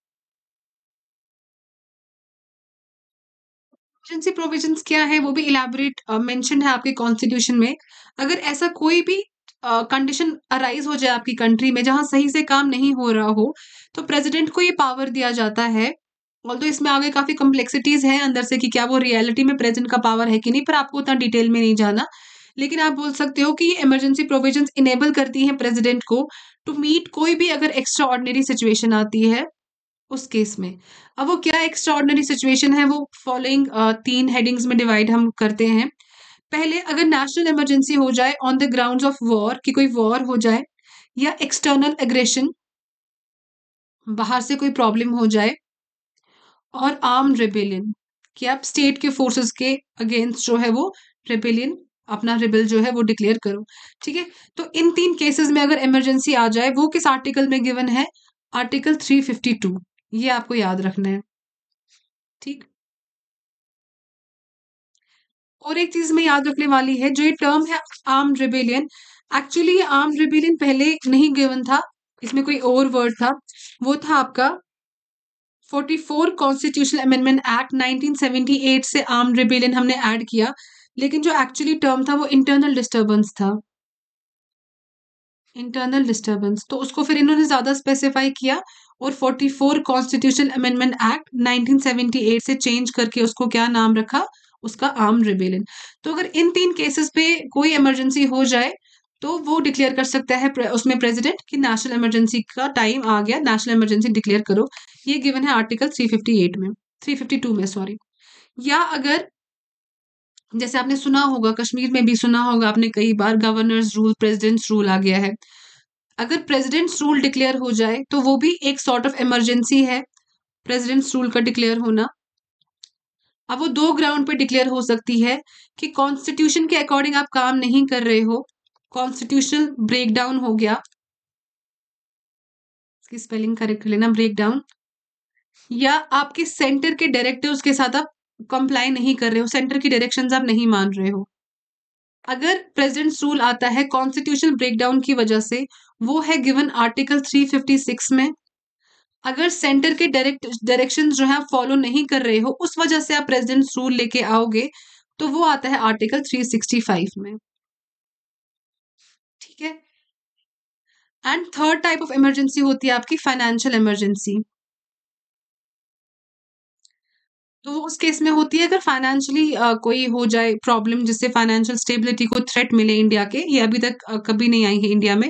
इमरजेंसी प्रोविजन क्या है वो भी इलेबोरेट uh, है आपके कॉन्स्टिट्यूशन में अगर ऐसा कोई भी कंडीशन uh, अराइज हो जाए आपकी कंट्री में जहां सही से काम नहीं हो रहा हो तो प्रेसिडेंट को ये पावर दिया जाता है ऑल तो इसमें आगे काफ़ी कॉम्प्लेक्सिटीज हैं अंदर से कि क्या वो रियलिटी में प्रेजेंट का पावर है कि नहीं पर आपको उतना डिटेल में नहीं जाना लेकिन आप बोल सकते हो कि ये इमरजेंसी प्रोविजन इनेबल करती हैं प्रेसिडेंट को टू मीट कोई भी अगर एक्स्ट्रा ऑर्डनरी सिचुएशन आती है उस केस में अब वो क्या एक्स्ट्रा सिचुएशन है वो फॉलोइंग तीन हेडिंग्स में डिवाइड हम करते हैं पहले अगर नेशनल इमरजेंसी हो जाए on the ground of war कि कोई वॉर हो जाए या एक्सटर्नल एग्रेशन बाहर से कोई प्रॉब्लम हो जाए और आर्म रिबेलियन कि आप स्टेट के फोर्सेस के अगेंस्ट जो है वो रेबेलियन अपना रिबेल जो है वो डिक्लेयर करो ठीक है तो इन तीन केसेस में अगर इमरजेंसी आ जाए वो किस आर्टिकल में गिवन है आर्टिकल 352 ये आपको याद रखना है ठीक और एक चीज में याद रखने वाली है जो ये टर्म है आर्म रिबेलियन एक्चुअली ये आर्म रिबेलियन पहले नहीं गिवन था इसमें कोई और वर्ड था वो था आपका 44 कॉन्स्टिट्यूशन अमेंडमेंट एक्ट एट से आर्म रिबेलियन हमने ऐड किया लेकिन जो एक्चुअली टर्म था वो इंटरनल डिस्टर्बेंस था इंटरनल डिस्टर्बेंस तो उसको फिर इन्होंने ज़्यादा स्पेसिफाई किया और 44 कॉन्स्टिट्यूशन अमेंडमेंट एक्ट 1978 से चेंज करके उसको क्या नाम रखा उसका आर्म रिबेलियन तो अगर इन तीन केसेस पे कोई इमरजेंसी हो जाए तो वो डिक्लेयर कर सकता है उसमें प्रेसिडेंट कि नेशनल इमरजेंसी का टाइम आ गया नेशनल इमरजेंसी डिक्लेयर करो ये गिवन है आर्टिकल 358 में 352 में सॉरी या अगर जैसे आपने सुना होगा कश्मीर में भी सुना होगा आपने कई बार गवर्नर्स रूल प्रेसिडेंट्स रूल आ गया है अगर प्रेसिडेंट्स रूल डिक्लेयर हो जाए तो वो भी एक सॉर्ट ऑफ इमरजेंसी है प्रेसिडेंट्स रूल का डिक्लेयर होना अब वो दो ग्राउंड पे डिक्लेयर हो सकती है कि कॉन्स्टिट्यूशन के अकॉर्डिंग आप काम नहीं कर रहे हो कॉन्स्टिट्यूशनल ब्रेकडाउन हो गया इसकी स्पेलिंग करेक्ट लेना ब्रेकडाउन या आपके सेंटर के डायरेक्टर्स के साथ आप कंप्लाई नहीं कर रहे हो सेंटर की डायरेक्शन आप नहीं मान रहे हो अगर प्रेजिडेंट रूल आता है कॉन्स्टिट्यूशन ब्रेकडाउन की वजह से वो है गिवन आर्टिकल 356 में अगर सेंटर के डायरेक्ट डायरेक्शन जो है आप फॉलो नहीं कर रहे हो उस वजह से आप प्रेजिडेंट रूल लेके आओगे तो वो आता है आर्टिकल 365 में ठीक है and third type of emergency होती है आपकी फाइनेंशियल इमरजेंसी तो वो उस केस में होती है अगर फाइनेंशियली कोई हो जाए प्रॉब्लम जिससे फाइनेंशियल स्टेबिलिटी को थ्रेट मिले इंडिया के ये अभी तक आ, कभी नहीं आई है इंडिया में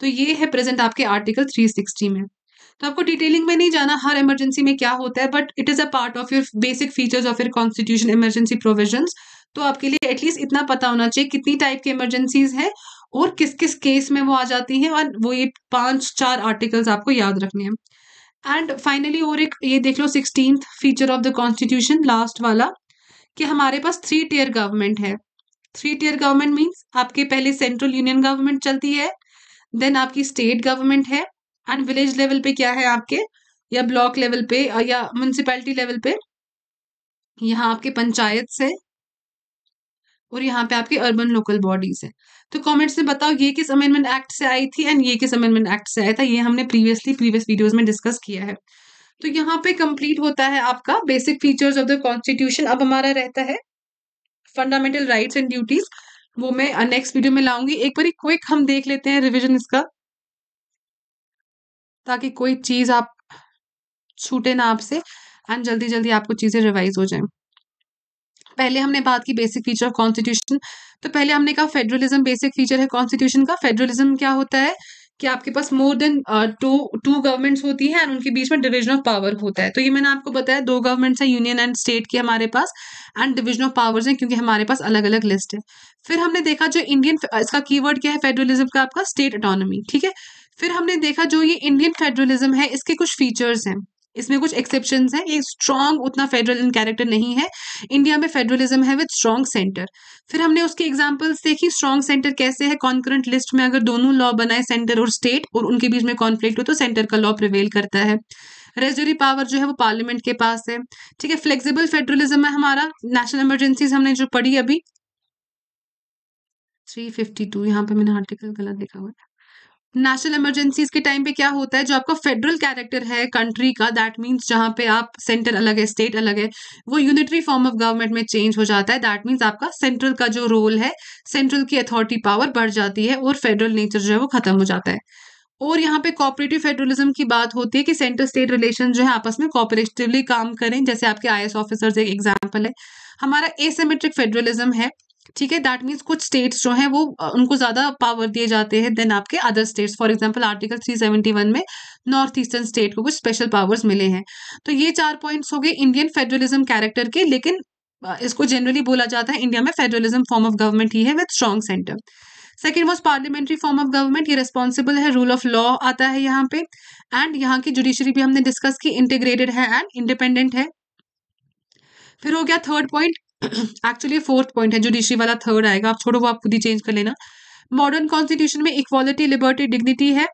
तो ये है प्रेजेंट आपके आर्टिकल 360 में तो आपको डिटेलिंग में नहीं जाना हर इमरजेंसी में क्या होता है but it is a part of your basic features of your constitution emergency provision तो आपके लिए एटलीस्ट इतना पता होना चाहिए कितनी टाइप की इमरजेंसीज हैं और किस किस केस में वो आ जाती हैं और वो ये पांच चार आर्टिकल्स आपको याद रखने हैं एंड फाइनली और एक ये देख लो sixteen feature of the constitution last वाला कि हमारे पास थ्री टीयर गवर्नमेंट है थ्री टीयर गवर्नमेंट मीन्स आपके पहले सेंट्रल यूनियन गवर्नमेंट चलती है देन आपकी स्टेट गवर्नमेंट है एंड विलेज लेवल पे क्या है आपके या ब्लॉक लेवल पे या म्यूनसिपैलिटी लेवल पे यहाँ आपके पंचायत है और यहाँ पे आपकी अर्बन लोकल बॉडीज है तो कमेंट्स में बताओ ये किस अमेंडमेंट एक्ट से आई थी एंड ये किस अमेंडमेंट एक्ट से आया था ये हमने प्रीवियसली प्रीवियस वीडियोस में डिस्कस किया है तो यहाँ पे कंप्लीट होता है आपका basic features of the constitution अब हमारा रहता है फंडामेंटल राइट्स एंड ड्यूटीज वो मैं नेक्स्ट uh, वीडियो में लाऊंगी एक बार क्विक हम देख लेते हैं रिविजन इसका ताकि कोई चीज आप छूटे ना आपसे एंड जल्दी जल्दी आपको चीजें रिवाइज हो जाए पहले हमने बात की बेसिक फीचर ऑफ कॉन्स्टिट्यूशन तो पहले हमने कहा फेडरलिज्म बेसिक फीचर है कॉन्स्टिट्यूशन का फेडरलिज्म क्या होता है कि आपके पास more than two two governments होती है और उनके बीच में डिवीजन ऑफ पावर होता है तो ये मैंने आपको बताया दो गवर्नमेंट्स हैं यूनियन एंड स्टेट की हमारे पास एंड डिवीजन ऑफ पावर्स हैं क्योंकि हमारे पास अलग अलग लिस्ट है फिर हमने देखा जो इंडियन uh, इसका कीवर्ड क्या है फेडरलिज्म का आपका स्टेट अटोनमी ठीक है फिर हमने देखा जो ये इंडियन फेडरलिज्म है इसके कुछ फीचर्स हैं इसमें कुछ एक्सेप्शन है ये स्ट्रॉन्ग उतना फेडरल इन कैरेक्टर नहीं है इंडिया में फेडरलिज्म है विद स्ट्रॉन्ग सेंटर फिर हमने उसके एग्जाम्पल्स देखी स्ट्रॉन्ग सेंटर कैसे है कॉन्करेंट लिस्ट में अगर दोनों लॉ बनाए सेंटर और स्टेट और उनके बीच में कॉन्फ्लिक्ट हो तो सेंटर का लॉ प्रिवेल करता है रेजरी पावर जो है वो पार्लियामेंट के पास है ठीक है फ्लेक्सिबल फेडरलिज्म है हमारा नेशनल इमरजेंसीज हमने जो पढ़ी अभी 352 फिफ्टी टू यहाँ पे मैंने आर्टिकल गलत लिखा हुआ है नेशनल इमरजेंसीज के टाइम पे क्या होता है जो आपका फेडरल कैरेक्टर है कंट्री का दैट मीन्स जहाँ पे आप सेंटर अलग है स्टेट अलग है वो यूनिटरी फॉर्म ऑफ गवर्नमेंट में चेंज हो जाता है दैट मीन्स आपका सेंट्रल का जो रोल है सेंट्रल की अथॉरिटी पावर बढ़ जाती है और फेडरल नेचर जो है वो खत्म हो जाता है और यहाँ पे कॉपरेटिव फेडरलिज्म की बात होती है कि सेंटर स्टेट रिलेशन जो है आपस में कॉपरेटिवली काम करें जैसे आपके आई ऑफिसर्स एक एग्जाम्पल है हमारा एसेमेट्रिक फेडरलिज्म है ठीक है दैट मीन्स कुछ स्टेट्स जो हैं वो उनको ज़्यादा पावर दिए जाते हैं देन आपके other states for example article 371 में नॉर्थ ईस्टर्न स्टेट को कुछ स्पेशल पावर्स मिले हैं तो ये चार पॉइंट्स हो गए इंडियन फेडरलिज्म कैरेक्टर के लेकिन इसको जनरली बोला जाता है इंडिया में फेडरलिज्म फॉर्म ऑफ गवर्नमेंट ही है with strong centre second was parliamentary form of government ये रेस्पॉन्सिबल है रूल ऑफ लॉ आता है यहाँ पे एंड यहाँ की जुडिशरी भी हमने डिस्कस की इंटीग्रेटेड है एंड इंडिपेंडेंट है फिर हो गया third point actually fourth point है जो ऋषि वाला थर्ड आएगा आप छोड़ो वो आप खुद ही चेंज कर लेना मॉडर्न कॉन्स्टिट्यूशन में इक्वालिटी लिबर्टी डिग्निटी है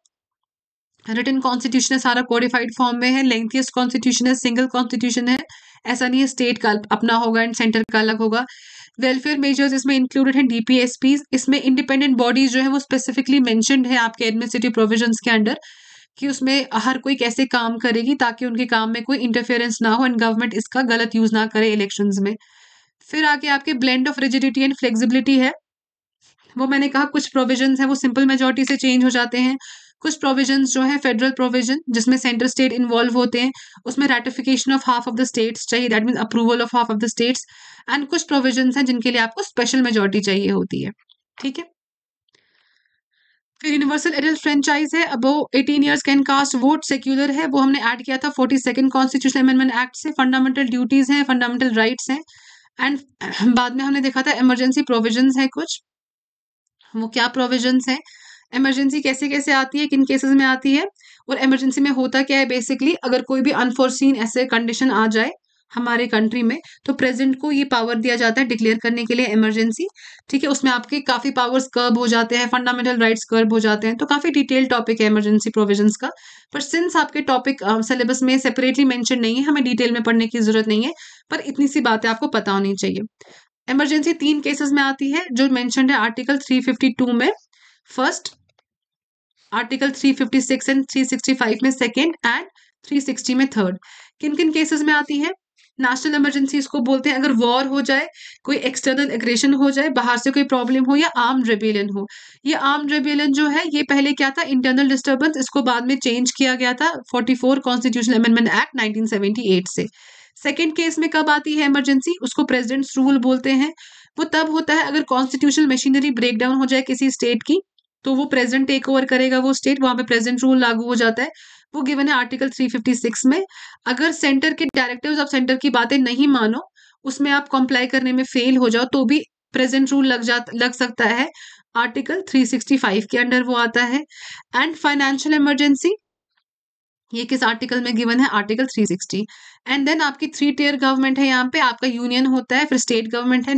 रिटर्न कॉन्स्टिट्यूशन है सारा कोडिफाइड फॉर्म में है लेंथियस्ट कॉन्स्टिट्यूशन है सिंगल कॉन्स्टिट्यूशन है ऐसा नहीं है स्टेट का अपना होगा एंड सेंटर का अलग होगा वेलफेयर मेजर्स इसमें इंक्लूडेड है डीपीएसपी इसमें इंडिपेंडेंट बॉडीज जो है वो स्पेसिफिकली मैंशनड है आपके एडमिनिस्ट्रेटिव प्रोविजन के अंडर कि उसमें हर कोई कैसे काम करेगी ताकि उनके काम में कोई इंटरफेरेंस ना हो एंड गवर्नमेंट इसका गलत यूज ना करे इलेक्शन में फिर आके आपके blend of rigidity and flexibility है वो मैंने कहा कुछ प्रोविजंस हैं वो सिंपल मेजोरिटी से चेंज हो जाते हैं कुछ प्रोविजंस जो है फेडरल प्रोविजन जिसमें सेंट्रल स्टेट इन्वॉल्व होते हैं उसमें ratification of half of the states चाहिए that mean approval of half of the states and कुछ प्रोविजंस हैं जिनके लिए आपको स्पेशल मेजोरिटी चाहिए होती है ठीक है फिर यूनिवर्सल एडल्ट फ्रेंचाइज है अब eighteen years can cast vote secular है वो हमने ऐड किया था forty second constitution amendment act से फंडामेंटल ड्यूटीज हैं फंडामेंटल राइट्स हैं एंड बाद में हमने देखा था इमरजेंसी प्रोविजंस है कुछ वो क्या प्रोविजंस है इमरजेंसी कैसे कैसे आती है किन केसेस में आती है और इमरजेंसी में होता क्या है बेसिकली अगर कोई भी अनफोर्सिन ऐसे कंडीशन आ जाए हमारे कंट्री में तो प्रेजिडेंट को ये पावर दिया जाता है डिक्लेयर करने के लिए इमरजेंसी ठीक है उसमें आपके काफ़ी पावर्स कर्ब हो जाते हैं फंडामेंटल राइट्स कर्ब हो जाते हैं तो काफ़ी डिटेल टॉपिक है इमरजेंसी प्रोविजंस का पर सिंस आपके टॉपिक सिलेबस में सेपरेटली मैंशन नहीं है हमें डिटेल में पढ़ने की जरूरत नहीं है पर इतनी सी बातें आपको पता होनी चाहिए इमरजेंसी तीन केसेस में आती है जो मैंशन है आर्टिकल थ्री में फर्स्ट आर्टिकल 356 एंड 365 में सेकेंड एंड 360 में थर्ड किन किन केसेस में आती है नेशनल इमरजेंसी इसको बोलते हैं अगर वॉर हो जाए कोई एक्सटर्नल एग्रेशन हो जाए बाहर से कोई प्रॉब्लम हो या आर्म रेबेलियन हो ये आर्म रेबेलियन जो है ये पहले क्या था इंटरनल डिस्टर्बेंस इसको बाद में चेंज किया गया था 44 कॉन्स्टिट्यूशनल अमेंडमेंट एक्ट 1978 से सेकेंड केस में कब आती है इमरजेंसी उसको प्रेजिडेंट्स रूल बोलते हैं वो तब होता है अगर कॉन्स्टिट्यूशनल मशीनरी ब्रेकडाउन हो जाए किसी स्टेट की तो वो प्रेजेंट टेक ओवर करेगा वो स्टेट वहां पे प्रेजेंट रूल लागू हो जाता है वो गिवन है आर्टिकल 356 में अगर सेंटर के डायरेक्टिव्स ऑफ सेंटर की बातें नहीं मानो उसमें आप कॉम्प्लाई करने में फेल हो जाओ तो भी प्रेजेंट रूल लग जा लग सकता है आर्टिकल 365 के अंडर वो आता है एंड फाइनेंशियल इमरजेंसी ये किस आर्टिकल में गिवन है आर्टिकल 360 एंड देन आपकी थ्री टीयर गवर्नमेंट है यहाँ पे आपका यूनियन होता है फिर स्टेट गवर्नमेंट है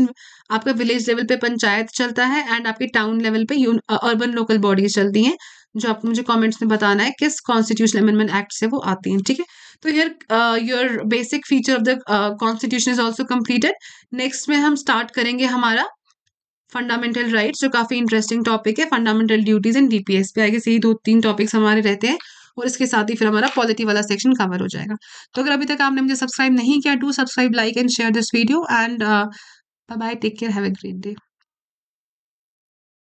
आपका विलेज लेवल पे पंचायत चलता है एंड आपके टाउन लेवल पे अर्बन लोकल बॉडीज चलती हैं जो आपको मुझे कमेंट्स में बताना है किस कॉन्स्टिट्यूशन अमेंडमेंट एक्ट से वो आती हैं ठीक है तो yeah your basic feature of the constitution is also completed next में हम स्टार्ट करेंगे हमारा फंडामेंटल राइट्स जो काफ़ी इंटरेस्टिंग टॉपिक है फंडामेंटल ड्यूटीज एंड डीपीएस पे आएगी सही दो तीन टॉपिक्स हमारे रहते हैं और इसके साथ ही फिर हमारा पॉलिटी वाला सेक्शन कवर हो जाएगा तो अगर अभी तक आपने मुझे सब्सक्राइब नहीं किया do subscribe like and share this video and bye bye take care have a great day